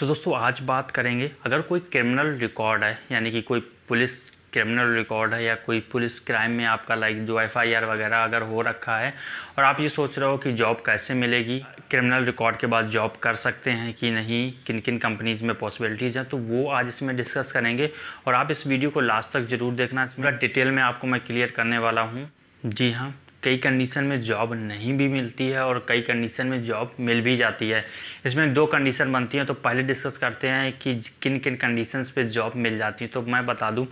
तो दोस्तों आज बात करेंगे अगर कोई क्रिमिनल रिकॉर्ड है यानी कि कोई पुलिस क्रिमिनल रिकॉर्ड है या कोई पुलिस क्राइम में आपका लाइक जो एफ वगैरह अगर हो रखा है और आप ये सोच रहे हो कि जॉब कैसे मिलेगी क्रिमिनल रिकॉर्ड के बाद जॉब कर सकते हैं कि नहीं किन किन कंपनीज में पॉसिबिलिटीज़ हैं तो वो आज इसमें डिस्कस करेंगे और आप इस वीडियो को लास्ट तक ज़रूर देखना पूरा डिटेल में आपको मैं क्लियर करने वाला हूँ जी हाँ कई कंडीशन में जॉब नहीं भी मिलती है और कई कंडीशन में जॉब मिल भी जाती है इसमें दो कंडीशन बनती हैं तो पहले डिस्कस करते हैं कि किन किन कंडीशंस पे जॉब मिल जाती है तो मैं बता दूं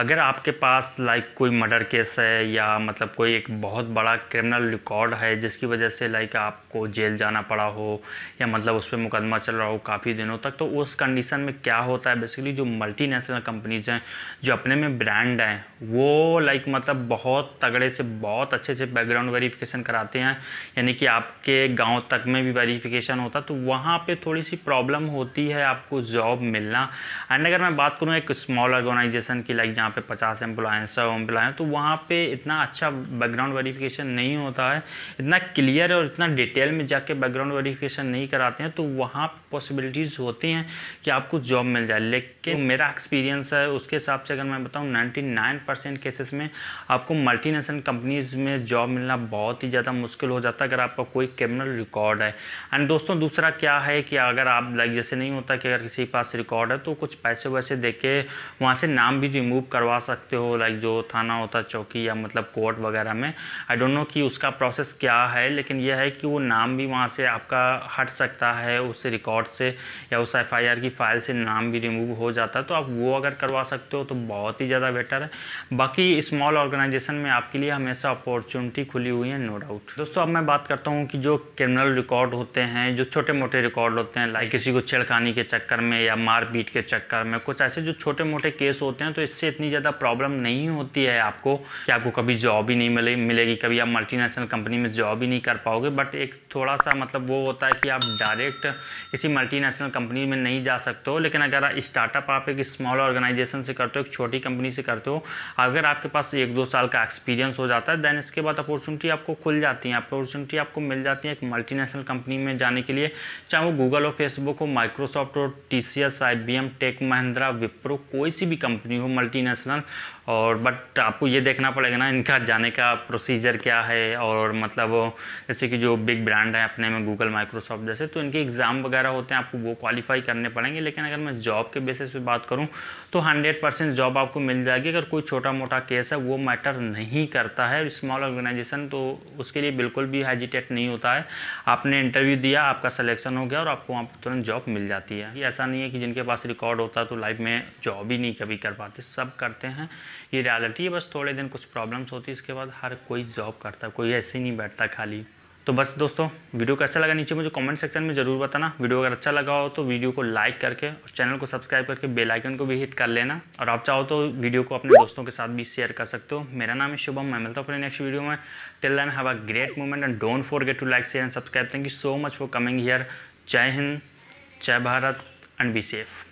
अगर आपके पास लाइक कोई मर्डर केस है या मतलब कोई एक बहुत बड़ा क्रिमिनल रिकॉर्ड है जिसकी वजह से लाइक आपको जेल जाना पड़ा हो या मतलब उस पर मुकदमा चल रहा हो काफ़ी दिनों तक तो उस कंडीशन में क्या होता है बेसिकली जो मल्टीनेशनल कंपनीज हैं जो अपने में ब्रांड हैं वो लाइक मतलब बहुत तगड़े से बहुत अच्छे से से बैकग्राउंड वेरिफिकेशन कराते हैं यानी कि आपके गांव तक में भी वेरिफिकेशन होता तो वहाँ पे थोड़ी सी प्रॉब्लम होती है आपको जॉब मिलना एंड अगर मैं बात करूँ एक स्मॉल ऑर्गेनाइजेशन की लाइक जहाँ पे पचास एम्प्लॉय हैं सौ एम्प्लॉय हैं तो वहाँ पर इतना अच्छा बैकग्राउंड वेरीफिकेशन नहीं होता है इतना क्लियर और इतना डिटेल में जाके बैकग्राउंड वेरीफिकेशन नहीं कराते हैं तो वहाँ पॉसिबिलिटीज़ होती हैं कि आपको जॉब मिल जाए लेकिन मेरा एक्सपीरियंस है उसके हिसाब से अगर मैं बताऊँ नाइन्टी परसेंट केसेस में आपको मल्टीनेशनल कंपनीज़ में जॉब मिलना बहुत ही ज़्यादा मुश्किल हो जाता है अगर आपका कोई क्रिमिनल रिकॉर्ड है एंड दोस्तों दूसरा क्या है कि अगर आप लाइक जैसे नहीं होता कि अगर किसी के पास रिकॉर्ड है तो कुछ पैसे वैसे दे के वहाँ से नाम भी रिमूव करवा सकते हो लाइक जो थाना होता चौकी या मतलब कोर्ट वगैरह में आई डोंट नो कि उसका प्रोसेस क्या है लेकिन यह है कि वो नाम भी वहाँ से आपका हट सकता है उस रिकॉर्ड से या उस एफ की फ़ाइल से नाम भी रिमूव हो जाता है तो आप वो अगर करवा सकते हो तो बहुत ही ज़्यादा बेटर है बाकी स्मॉल ऑर्गेनाइजेशन में आपके लिए हमेशा अपॉर्चुनिटी अपॉर्चुनिटी खुली हुई है नो डाउट दोस्तों अब मैं बात करता हूँ कि जो क्रिमिनल रिकॉर्ड होते हैं जो छोटे मोटे रिकॉर्ड होते हैं लाइक किसी को छेड़खानी के चक्कर में या मारपीट के चक्कर में कुछ ऐसे जो छोटे मोटे केस होते हैं तो इससे इतनी ज़्यादा प्रॉब्लम नहीं होती है आपको कि आपको कभी जॉब ही नहीं मिले मिलेगी कभी आप मल्टीनेशनल कंपनी में जॉब ही नहीं कर पाओगे बट एक थोड़ा सा मतलब वो होता है कि आप डायरेक्ट किसी मल्टीनेशनल कंपनी में नहीं जा सकते हो लेकिन अगर स्टार्टअप आप एक स्मॉल ऑर्गेनाइजेशन से करते हो एक छोटी कंपनी से करते हो अगर आपके पास एक दो साल का एक्सपीरियंस हो जाता है देन इसके बाद बाद अपॉर्चुनिटी आपको खुल जाती है अपॉर्चुनिटी आपको मिल जाती है एक मल्टीनेशनल कंपनी में जाने के लिए चाहे वो गूगल हो फेसबुक हो माइक्रोसॉफ्ट हो T C S I B M Tech Mahindra Wipro कोई सी भी कंपनी हो मल्टीनेशनल और बट आपको ये देखना पड़ेगा ना इनका जाने का प्रोसीजर क्या है और मतलब जैसे कि जो बिग ब्रांड है अपने में गूगल माइक्रोसॉफ्ट जैसे तो इनके एग्ज़ाम वगैरह होते हैं आपको वो क्वालिफाई करने पड़ेंगे लेकिन अगर मैं जॉब के बेसिस पे बात करूँ तो हंड्रेड परसेंट जॉब आपको मिल जाएगी अगर कोई छोटा मोटा केस है वो मैटर नहीं करता है स्मॉल ऑर्गेनाइजेशन तो उसके लिए बिल्कुल भी हेजिटेट नहीं होता है आपने इंटरव्यू दिया आपका सलेक्शन हो गया और आपको वहाँ पर तुरंत जॉब मिल जाती है ऐसा नहीं है कि जिनके पास रिकॉर्ड होता है तो लाइफ में जॉब ही नहीं कभी कर पाते सब करते हैं ये रियलिटी है बस थोड़े दिन कुछ प्रॉब्लम्स होती है इसके बाद हर कोई जॉब करता है कोई ऐसे नहीं बैठता खाली तो बस दोस्तों वीडियो कैसा लगा नीचे मुझे कमेंट सेक्शन में ज़रूर बताना वीडियो अगर अच्छा लगा हो तो वीडियो को लाइक करके और चैनल को सब्सक्राइब करके बेल आइकन को भी हिट कर लेना और आप चाहो तो वीडियो को अपने दोस्तों के साथ भी शेयर कर सकते हो मेरा नाम है शुभम मैं मिलता हूँ अपने नेक्स्ट वीडियो में till then have a great movement and don't forget to like share and subscribe thank you so much for coming here जय हिंद जय भारत एंड बी सेफ़